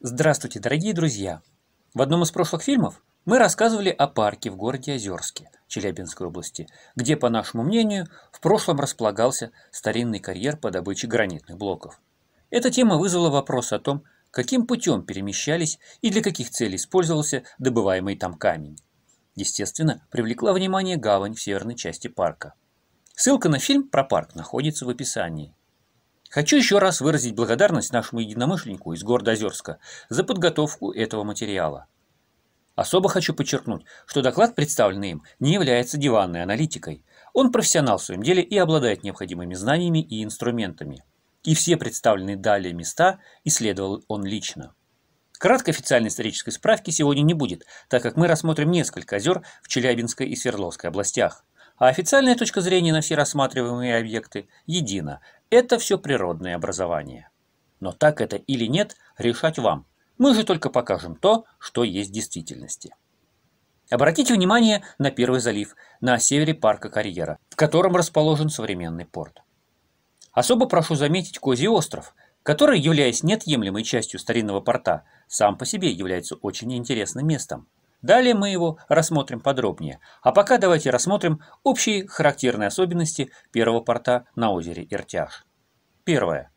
Здравствуйте, дорогие друзья! В одном из прошлых фильмов мы рассказывали о парке в городе Озерске Челябинской области, где, по нашему мнению, в прошлом располагался старинный карьер по добыче гранитных блоков. Эта тема вызвала вопрос о том, каким путем перемещались и для каких целей использовался добываемый там камень. Естественно, привлекла внимание гавань в северной части парка. Ссылка на фильм про парк находится в описании. Хочу еще раз выразить благодарность нашему единомышленнику из города Озерска за подготовку этого материала. Особо хочу подчеркнуть, что доклад, представленный им, не является диванной аналитикой. Он профессионал в своем деле и обладает необходимыми знаниями и инструментами. И все представленные далее места исследовал он лично. Краткой официальной исторической справки сегодня не будет, так как мы рассмотрим несколько озер в Челябинской и Свердловской областях. А официальная точка зрения на все рассматриваемые объекты едина. Это все природное образование. Но так это или нет, решать вам. Мы же только покажем то, что есть в действительности. Обратите внимание на Первый залив, на севере парка Карьера, в котором расположен современный порт. Особо прошу заметить Козий остров, который, являясь неотъемлемой частью старинного порта, сам по себе является очень интересным местом. Далее мы его рассмотрим подробнее. А пока давайте рассмотрим общие характерные особенности первого порта на озере Иртяж. Первое.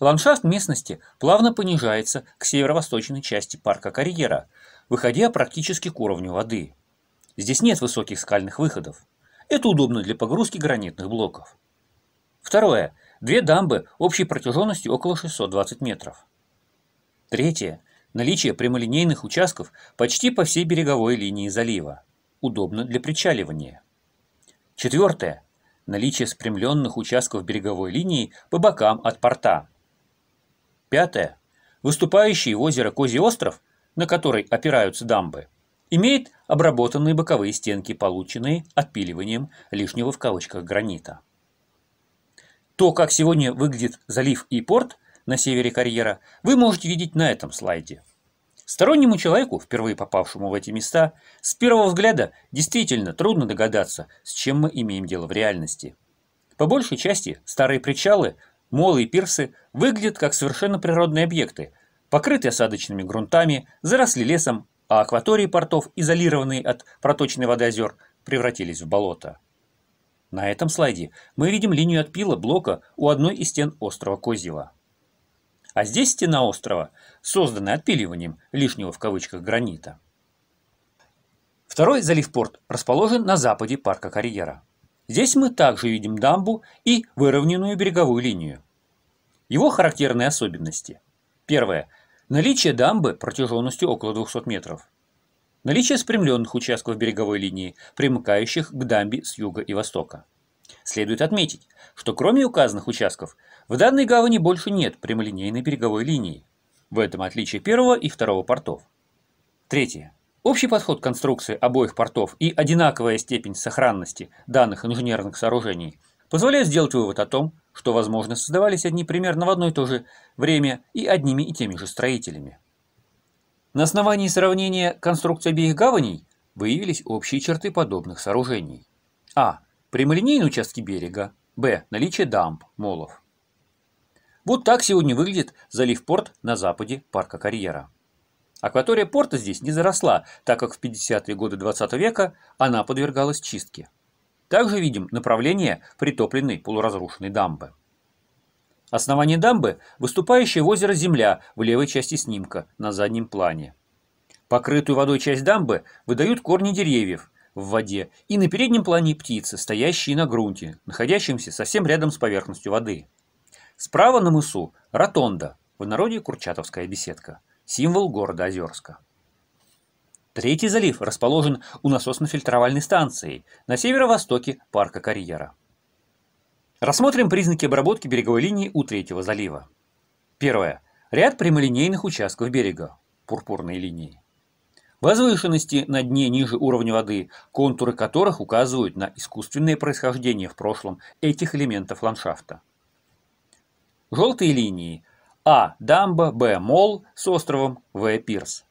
Ландшафт местности плавно понижается к северо-восточной части парка карьера, выходя практически к уровню воды. Здесь нет высоких скальных выходов. Это удобно для погрузки гранитных блоков. Второе. Две дамбы общей протяженностью около 620 метров. Третье наличие прямолинейных участков почти по всей береговой линии залива. Удобно для причаливания. Четвертое. Наличие спрямленных участков береговой линии по бокам от порта. Пятое. Выступающий в озеро Козий остров, на который опираются дамбы, имеет обработанные боковые стенки, полученные отпиливанием лишнего в кавычках гранита. То, как сегодня выглядит залив и порт – на севере карьера, вы можете видеть на этом слайде. Стороннему человеку, впервые попавшему в эти места, с первого взгляда действительно трудно догадаться, с чем мы имеем дело в реальности. По большей части старые причалы, молы и пирсы выглядят как совершенно природные объекты, покрытые осадочными грунтами, заросли лесом, а акватории портов, изолированные от проточной воды озер, превратились в болото. На этом слайде мы видим линию отпила блока у одной из стен острова Козьева а здесь стена острова, создана отпиливанием лишнего в кавычках гранита. Второй залив-порт расположен на западе парка Карьера. Здесь мы также видим дамбу и выровненную береговую линию. Его характерные особенности. Первое. Наличие дамбы протяженностью около 200 метров. Наличие спрямленных участков береговой линии, примыкающих к дамбе с юга и востока. Следует отметить, что кроме указанных участков в данной гавани больше нет прямолинейной береговой линии. В этом отличие первого и второго портов. Третье. Общий подход к конструкции обоих портов и одинаковая степень сохранности данных инженерных сооружений позволяют сделать вывод о том, что, возможно, создавались одни примерно в одно и то же время и одними и теми же строителями. На основании сравнения конструкций обеих гаваней выявились общие черты подобных сооружений. А. Прямолинейные участки берега. Б. Наличие дамб, молов. Вот так сегодня выглядит залив-порт на западе парка Карьера. Акватория порта здесь не заросла, так как в 50-е годы 20 века она подвергалась чистке. Также видим направление притопленной полуразрушенной дамбы. Основание дамбы – выступающая в озеро земля в левой части снимка, на заднем плане. Покрытую водой часть дамбы выдают корни деревьев в воде и на переднем плане птицы, стоящие на грунте, находящемся совсем рядом с поверхностью воды. Справа на мысу – ротонда, в народе Курчатовская беседка, символ города Озерска. Третий залив расположен у насосно-фильтровальной станции на северо-востоке парка Карьера. Рассмотрим признаки обработки береговой линии у третьего залива. Первое. Ряд прямолинейных участков берега, пурпурные линии. Возвышенности на дне ниже уровня воды, контуры которых указывают на искусственное происхождение в прошлом этих элементов ландшафта. Желтые линии. А. Дамба. Б. Мол с островом. В. Пирс.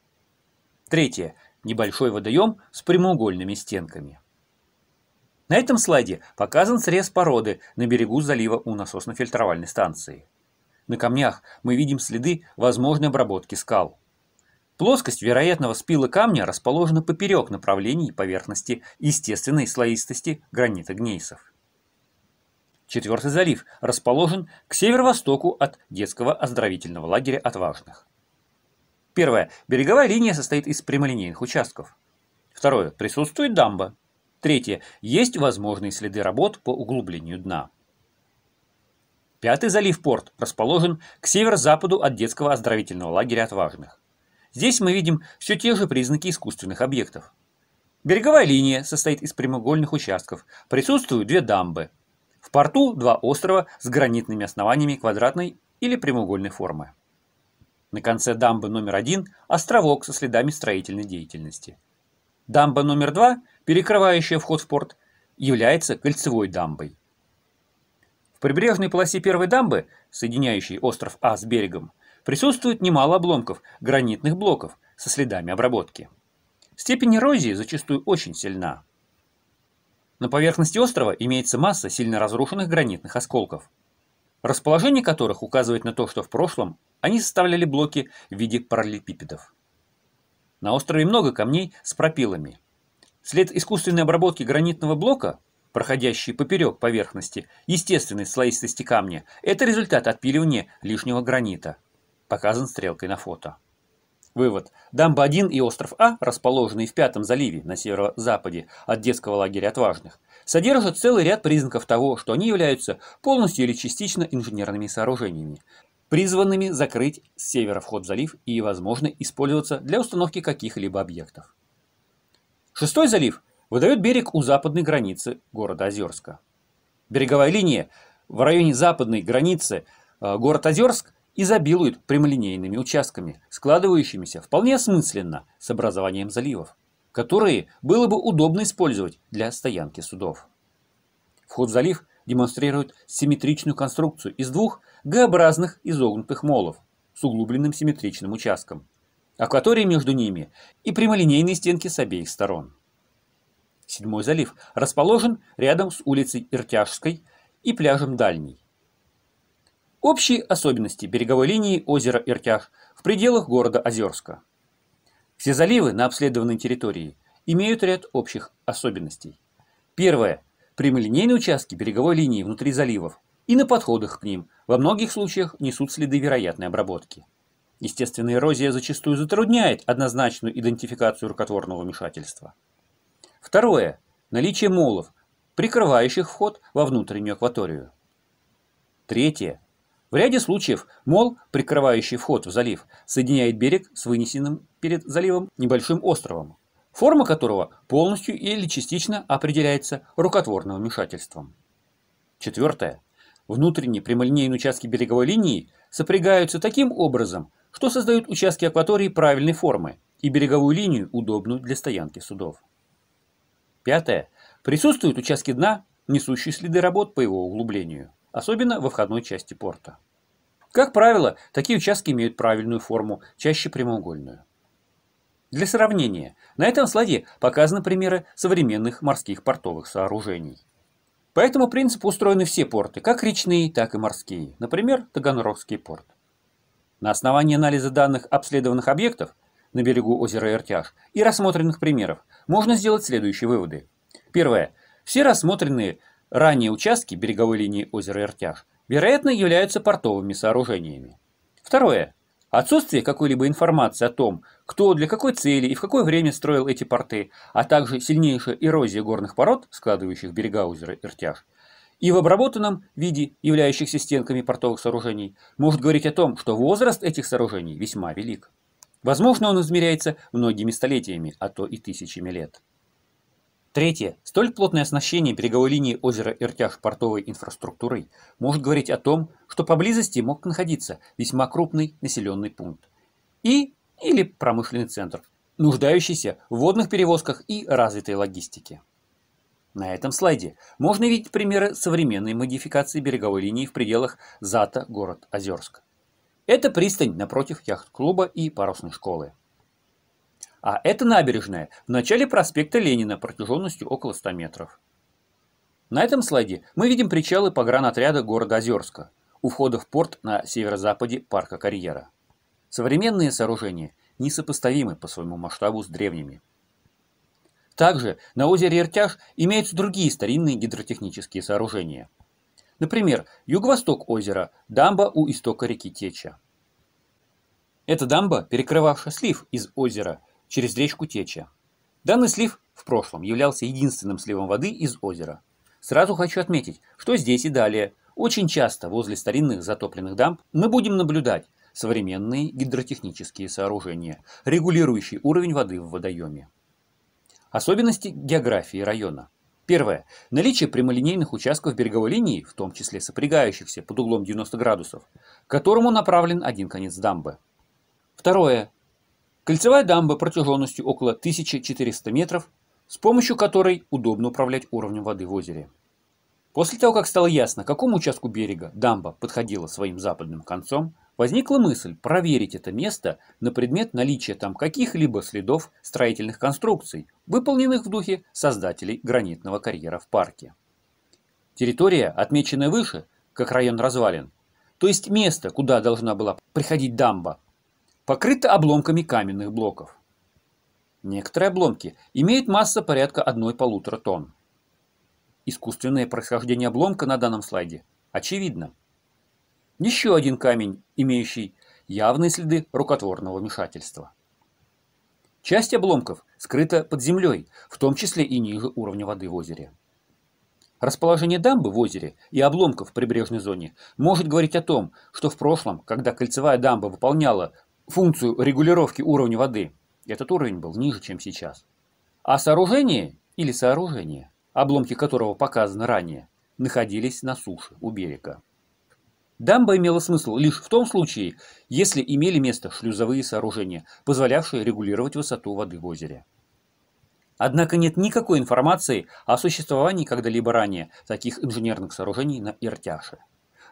Третье. Небольшой водоем с прямоугольными стенками. На этом слайде показан срез породы на берегу залива у насосно-фильтровальной станции. На камнях мы видим следы возможной обработки скал. Плоскость вероятного спила камня расположена поперек направлений поверхности естественной слоистости гранита гнейсов. Четвертый залив расположен к северо-востоку от детского оздоровительного лагеря отважных. Первое. Береговая линия состоит из прямолинейных участков. Второе. Присутствует дамба. Третье. Есть возможные следы работ по углублению дна. Пятый залив-порт расположен к северо-западу от детского оздоровительного лагеря отважных. Здесь мы видим все те же признаки искусственных объектов. Береговая линия состоит из прямоугольных участков. Присутствуют две дамбы. В порту два острова с гранитными основаниями квадратной или прямоугольной формы. На конце дамбы номер один – островок со следами строительной деятельности. Дамба номер два, перекрывающая вход в порт, является кольцевой дамбой. В прибрежной полосе первой дамбы, соединяющей остров А с берегом, присутствует немало обломков гранитных блоков со следами обработки. Степень эрозии зачастую очень сильна – на поверхности острова имеется масса сильно разрушенных гранитных осколков, расположение которых указывает на то, что в прошлом они составляли блоки в виде параллелепипедов. На острове много камней с пропилами. След искусственной обработки гранитного блока, проходящий поперек поверхности естественной слоистости камня, это результат отпиливания лишнего гранита. Показан стрелкой на фото. Вывод. Дамба-1 и остров А, расположенные в Пятом заливе на северо-западе от детского лагеря отважных, содержат целый ряд признаков того, что они являются полностью или частично инженерными сооружениями, призванными закрыть с севера вход в залив и, возможно, использоваться для установки каких-либо объектов. Шестой залив выдает берег у западной границы города Озерска. Береговая линия в районе западной границы э, город Озерск изобилуют прямолинейными участками, складывающимися вполне осмысленно с образованием заливов, которые было бы удобно использовать для стоянки судов. Вход в залив демонстрирует симметричную конструкцию из двух Г-образных изогнутых молов с углубленным симметричным участком, акватории между ними и прямолинейные стенки с обеих сторон. Седьмой залив расположен рядом с улицей Иртяжской и пляжем Дальний. Общие особенности береговой линии озера Иртяж в пределах города Озерска. Все заливы на обследованной территории имеют ряд общих особенностей. Первое. Прямолинейные участки береговой линии внутри заливов и на подходах к ним во многих случаях несут следы вероятной обработки. Естественная эрозия зачастую затрудняет однозначную идентификацию рукотворного вмешательства. Второе. Наличие молов, прикрывающих вход во внутреннюю акваторию. Третье. В ряде случаев мол, прикрывающий вход в залив, соединяет берег с вынесенным перед заливом небольшим островом, форма которого полностью или частично определяется рукотворным вмешательством. Четвертое. Внутренние прямолинейные участки береговой линии сопрягаются таким образом, что создают участки акватории правильной формы и береговую линию, удобную для стоянки судов. Пятое. Присутствуют участки дна, несущие следы работ по его углублению особенно во входной части порта. Как правило, такие участки имеют правильную форму, чаще прямоугольную. Для сравнения, на этом слайде показаны примеры современных морских портовых сооружений. По этому принципу устроены все порты, как речные, так и морские, например, Таганрогский порт. На основании анализа данных обследованных объектов на берегу озера Иртяж и рассмотренных примеров можно сделать следующие выводы. Первое. Все рассмотренные Ранние участки береговой линии озера Иртяж, вероятно, являются портовыми сооружениями. Второе. Отсутствие какой-либо информации о том, кто для какой цели и в какое время строил эти порты, а также сильнейшая эрозия горных пород, складывающих берега озера Иртяж, и в обработанном виде, являющихся стенками портовых сооружений, может говорить о том, что возраст этих сооружений весьма велик. Возможно, он измеряется многими столетиями, а то и тысячами лет. Третье. Столь плотное оснащение береговой линии озера Иртяж портовой инфраструктурой может говорить о том, что поблизости мог находиться весьма крупный населенный пункт и или промышленный центр, нуждающийся в водных перевозках и развитой логистике. На этом слайде можно видеть примеры современной модификации береговой линии в пределах ЗАТа город Озерск. Это пристань напротив яхт-клуба и парусной школы. А это набережная в начале проспекта Ленина протяженностью около 100 метров. На этом слайде мы видим причалы погранотряда города Озерска у входа в порт на северо-западе парка Карьера. Современные сооружения несопоставимы по своему масштабу с древними. Также на озере Иртяж имеются другие старинные гидротехнические сооружения. Например, юго-восток озера – дамба у истока реки Теча. Эта дамба, перекрывавшая слив из озера, через речку Теча. Данный слив в прошлом являлся единственным сливом воды из озера. Сразу хочу отметить, что здесь и далее очень часто возле старинных затопленных дамб мы будем наблюдать современные гидротехнические сооружения, регулирующие уровень воды в водоеме. Особенности географии района. Первое. Наличие прямолинейных участков береговой линии, в том числе сопрягающихся под углом 90 градусов, к которому направлен один конец дамбы. Второе. Кольцевая дамба протяженностью около 1400 метров, с помощью которой удобно управлять уровнем воды в озере. После того, как стало ясно, к какому участку берега дамба подходила своим западным концом, возникла мысль проверить это место на предмет наличия там каких-либо следов строительных конструкций, выполненных в духе создателей гранитного карьера в парке. Территория, отмеченная выше, как район развалин, то есть место, куда должна была приходить дамба, покрыта обломками каменных блоков. Некоторые обломки имеют массу порядка 1-1,5 тонн. Искусственное происхождение обломка на данном слайде очевидно. Еще один камень, имеющий явные следы рукотворного вмешательства. Часть обломков скрыта под землей, в том числе и ниже уровня воды в озере. Расположение дамбы в озере и обломков в прибрежной зоне может говорить о том, что в прошлом, когда кольцевая дамба выполняла функцию регулировки уровня воды, этот уровень был ниже, чем сейчас. А сооружение или сооружение, обломки которого показаны ранее, находились на суше у берега. Дамба имела смысл лишь в том случае, если имели место шлюзовые сооружения, позволявшие регулировать высоту воды в озере. Однако нет никакой информации о существовании когда-либо ранее таких инженерных сооружений на Иртяше.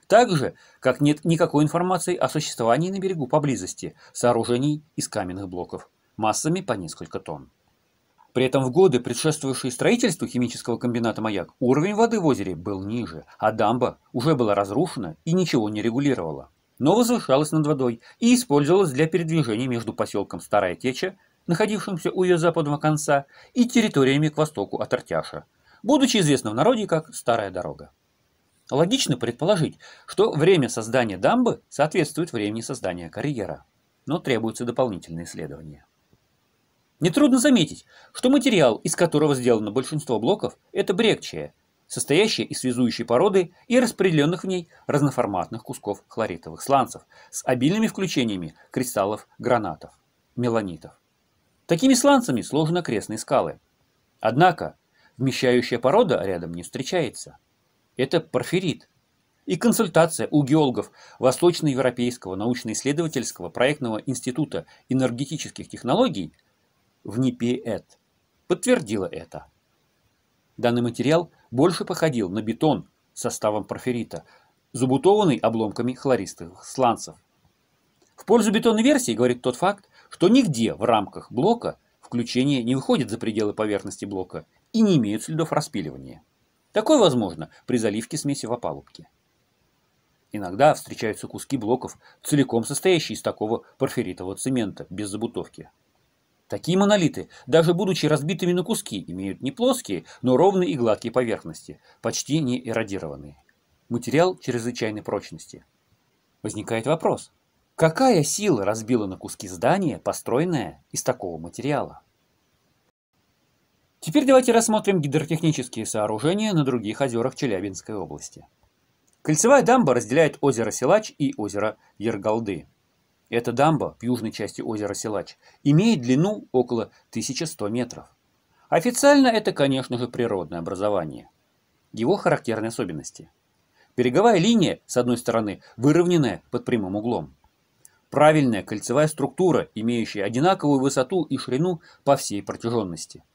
Так же, как нет никакой информации о существовании на берегу поблизости сооружений из каменных блоков массами по несколько тонн. При этом в годы, предшествующие строительству химического комбината «Маяк», уровень воды в озере был ниже, а дамба уже была разрушена и ничего не регулировала. Но возвышалась над водой и использовалась для передвижения между поселком Старая Теча, находившимся у ее западного конца, и территориями к востоку от Артяша, будучи известна в народе как «Старая дорога». Логично предположить, что время создания дамбы соответствует времени создания карьера, но требуются дополнительные исследования. Нетрудно заметить, что материал, из которого сделано большинство блоков, это брекчия, состоящая из связующей породы и распределенных в ней разноформатных кусков хлоритовых сланцев с обильными включениями кристаллов гранатов, меланитов. Такими сланцами сложены крестные скалы. Однако вмещающая порода рядом не встречается это порфирит. И консультация у геологов Восточноевропейского научно-исследовательского проектного института энергетических технологий в НИПИЭТ подтвердила это. Данный материал больше походил на бетон составом порфирита, забутованный обломками хлористых сланцев. В пользу бетонной версии говорит тот факт, что нигде в рамках блока включение не выходит за пределы поверхности блока и не имеют следов распиливания. Такое возможно при заливке смеси в опалубке. Иногда встречаются куски блоков, целиком состоящие из такого порфиритового цемента, без забутовки. Такие монолиты, даже будучи разбитыми на куски, имеют не плоские, но ровные и гладкие поверхности, почти не эродированные. Материал чрезвычайной прочности. Возникает вопрос, какая сила разбила на куски здание, построенное из такого материала? Теперь давайте рассмотрим гидротехнические сооружения на других озерах Челябинской области. Кольцевая дамба разделяет озеро Силач и озеро Ергалды. Эта дамба в южной части озера Силач имеет длину около 1100 метров. Официально это, конечно же, природное образование. Его характерные особенности. Береговая линия, с одной стороны, выровненная под прямым углом. Правильная кольцевая структура, имеющая одинаковую высоту и ширину по всей протяженности –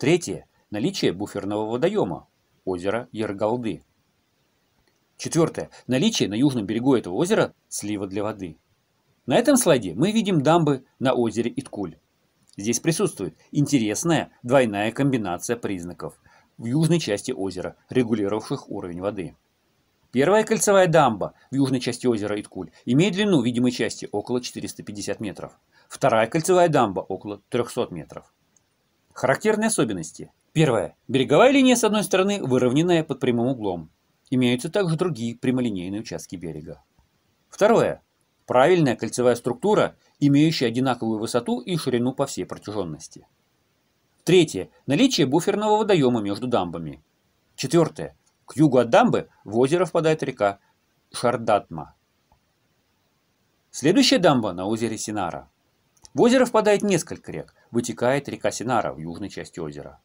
Третье – наличие буферного водоема, озера Ергалды. Четвертое – наличие на южном берегу этого озера слива для воды. На этом слайде мы видим дамбы на озере Иткуль. Здесь присутствует интересная двойная комбинация признаков в южной части озера, регулировавших уровень воды. Первая кольцевая дамба в южной части озера Иткуль имеет длину видимой части около 450 метров. Вторая кольцевая дамба около 300 метров. Характерные особенности. Первое. Береговая линия с одной стороны выровненная под прямым углом. Имеются также другие прямолинейные участки берега. Второе. Правильная кольцевая структура, имеющая одинаковую высоту и ширину по всей протяженности. Третье. Наличие буферного водоема между дамбами. Четвертое. К югу от дамбы в озеро впадает река Шардатма. Следующая дамба на озере Синара. В озеро впадает несколько рек, вытекает река Синара в южной части озера.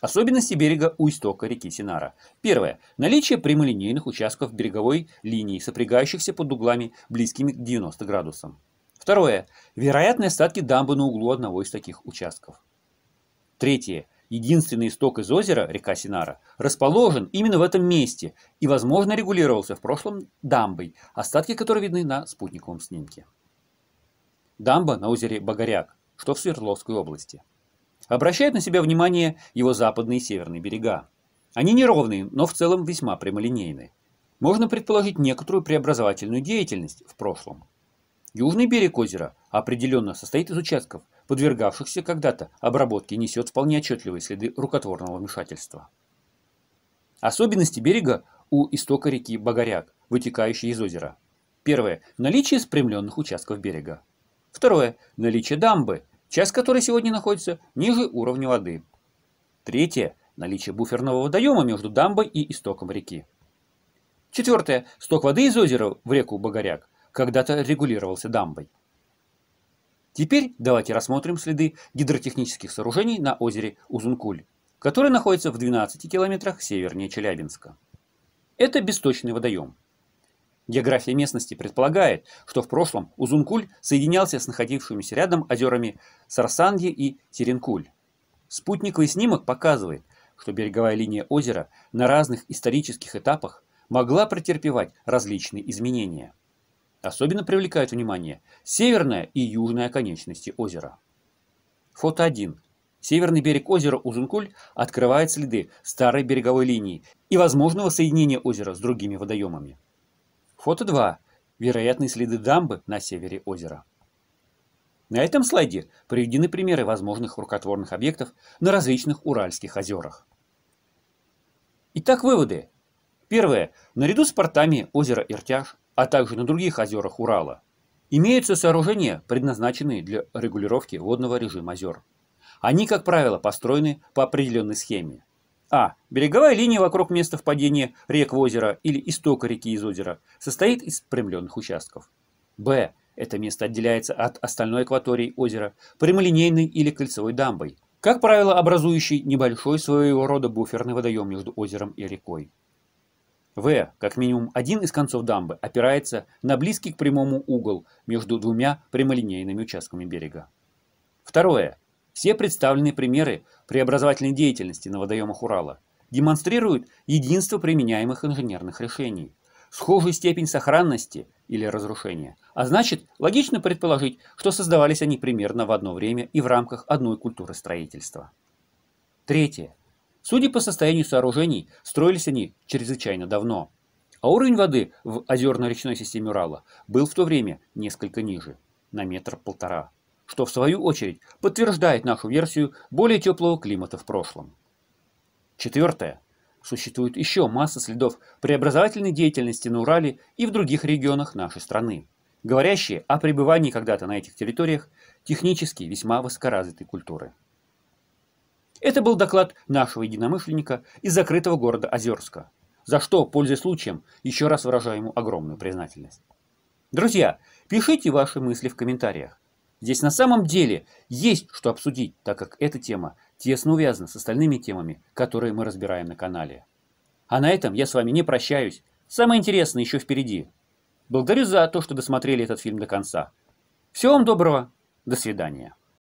Особенности берега у истока реки Синара. Первое. Наличие прямолинейных участков береговой линии, сопрягающихся под углами, близкими к 90 градусам. Второе. Вероятные остатки дамбы на углу одного из таких участков. Третье. Единственный исток из озера, река Синара, расположен именно в этом месте и, возможно, регулировался в прошлом дамбой, остатки которой видны на спутниковом снимке. Дамба на озере Богоряк что в Свердловской области. Обращают на себя внимание его западные и северные берега. Они неровные, но в целом весьма прямолинейные. Можно предположить некоторую преобразовательную деятельность в прошлом. Южный берег озера определенно состоит из участков, подвергавшихся когда-то обработке и несет вполне отчетливые следы рукотворного вмешательства. Особенности берега у истока реки Багаряк, вытекающей из озера. Первое. Наличие спрямленных участков берега. Второе. Наличие дамбы, часть которой сегодня находится ниже уровня воды. Третье. Наличие буферного водоема между дамбой и истоком реки. Четвертое. Сток воды из озера в реку Богоряк когда-то регулировался дамбой. Теперь давайте рассмотрим следы гидротехнических сооружений на озере Узункуль, который находится в 12 километрах севернее Челябинска. Это бесточный водоем. География местности предполагает, что в прошлом Узункуль соединялся с находившимися рядом озерами Сарсанги и Теренкуль. Спутниковый снимок показывает, что береговая линия озера на разных исторических этапах могла претерпевать различные изменения. Особенно привлекают внимание северная и южная конечности озера. Фото 1. Северный берег озера Узункуль открывает следы старой береговой линии и возможного соединения озера с другими водоемами. Фото 2. Вероятные следы дамбы на севере озера. На этом слайде приведены примеры возможных рукотворных объектов на различных Уральских озерах. Итак, выводы. Первое. Наряду с портами озера Иртяж, а также на других озерах Урала, имеются сооружения, предназначенные для регулировки водного режима озер. Они, как правило, построены по определенной схеме. А. Береговая линия вокруг места впадения рек в озеро или истока реки из озера состоит из прямленных участков. Б. Это место отделяется от остальной акватории озера прямолинейной или кольцевой дамбой, как правило, образующей небольшой своего рода буферный водоем между озером и рекой. В. Как минимум один из концов дамбы опирается на близкий к прямому угол между двумя прямолинейными участками берега. Второе. Все представленные примеры преобразовательной деятельности на водоемах Урала демонстрируют единство применяемых инженерных решений, схожую степень сохранности или разрушения. А значит, логично предположить, что создавались они примерно в одно время и в рамках одной культуры строительства. Третье. Судя по состоянию сооружений, строились они чрезвычайно давно. А уровень воды в озерно-речной системе Урала был в то время несколько ниже, на метр-полтора что в свою очередь подтверждает нашу версию более теплого климата в прошлом. Четвертое. Существует еще масса следов преобразовательной деятельности на Урале и в других регионах нашей страны, говорящие о пребывании когда-то на этих территориях технически весьма высокоразвитой культуры. Это был доклад нашего единомышленника из закрытого города Озерска, за что, пользуясь случаем, еще раз выражаю ему огромную признательность. Друзья, пишите ваши мысли в комментариях. Здесь на самом деле есть что обсудить, так как эта тема тесно увязана с остальными темами, которые мы разбираем на канале. А на этом я с вами не прощаюсь. Самое интересное еще впереди. Благодарю за то, что досмотрели этот фильм до конца. Всего вам доброго. До свидания.